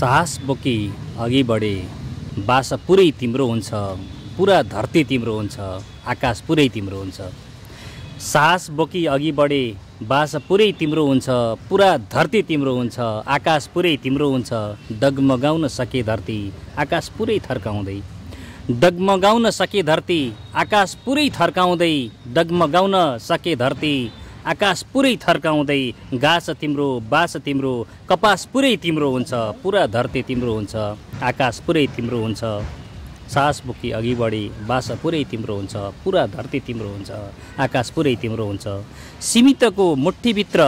साहस बोकी अघि बढे बास पुरै तिम्रो हुन्छ पुरा धरती तिम्रो हुन्छ आकाश पुरै तिम्रो हुन्छ साहस बोकी अघि बढे बास पुरै तिम्रो हुन्छ पुरा धरती तिम्रो हुन्छ आकाश पुरै तिम्रो हुन्छ डगमगाउन सके धरती आकाश पुरै थर्काउँदै डगमगाउन सके धरती आकाश पुरै थर्काउँदै डगमगाउन सके धरती आकाश पुरै थर्काउँदै गाछ तिम्रो बास तिम्रो कपास पुरै तिम्रो हुन्छ पुरा धरती तिम्रो हुन्छ आकाश पुरै तिम्रो हुन्छ सास बोकी अघि बढी बास पुरै तिम्रो हुन्छ पुरा धरती तिम्रो हुन्छ आकाश पुरै तिम्रो हुन्छ सीमितको मुठीभित्र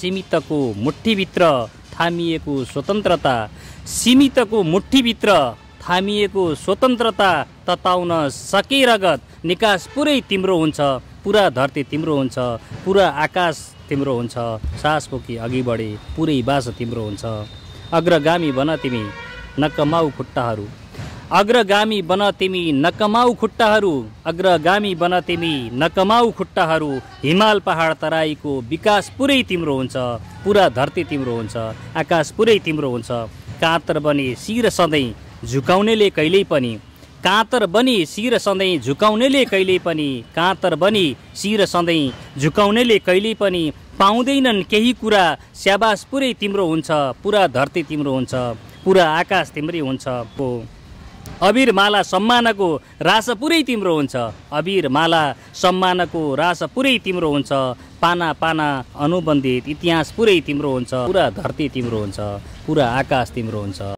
सीमितको मुठीभित्र थामिएको स्वतन्त्रता सीमितको मुठीभित्र थामिएको स्वतन्त्रता तताउन सके रगत निकास पुरै तिम्रो हुन्छ पुरा धरती तिम्रो हुन्छ पुरा आकाश तिम्रो हुन्छ सास बोकी अघि बढे पुरै बास तिम्रो हुन्छ अग्रगामी बन तिमी नकमाउ खुट्टाहरू अग्रगामी बन तिमी नकमाउ खुट्टाहरू अग्रगामी बन तिमी नकमाउ खुट्टाहरू हिमाल पहाड तराईको विकास पुरै तिम्रो हुन्छ पुरा धरती तिम्रो हुन्छ आकाश पुरै तिम्रो हुन्छ काँतर बने शिर सधैँ झुकाउनेले कहिल्यै पनि काँतर बनी शिर सधैँ झुकाउनेले कहिल्यै पनि काँतर बनी शिर सधैँ झुकाउनेले कहिल्यै पनि पाउँदैनन् केही कुरा स्याबास पुरै तिम्रो हुन्छ पुरा धरती तिम्रो हुन्छ पुरा आकाश तिम्रै हुन्छ हो अबिर माला सम्मानको रास पुरै तिम्रो हुन्छ अबिर माला सम्मानको रास पुरै तिम्रो हुन्छ पाना पाना अनुबन्धित इतिहास पुरै तिम्रो हुन्छ पुरा धरती तिम्रो हुन्छ पुरा आकाश तिम्रो हुन्छ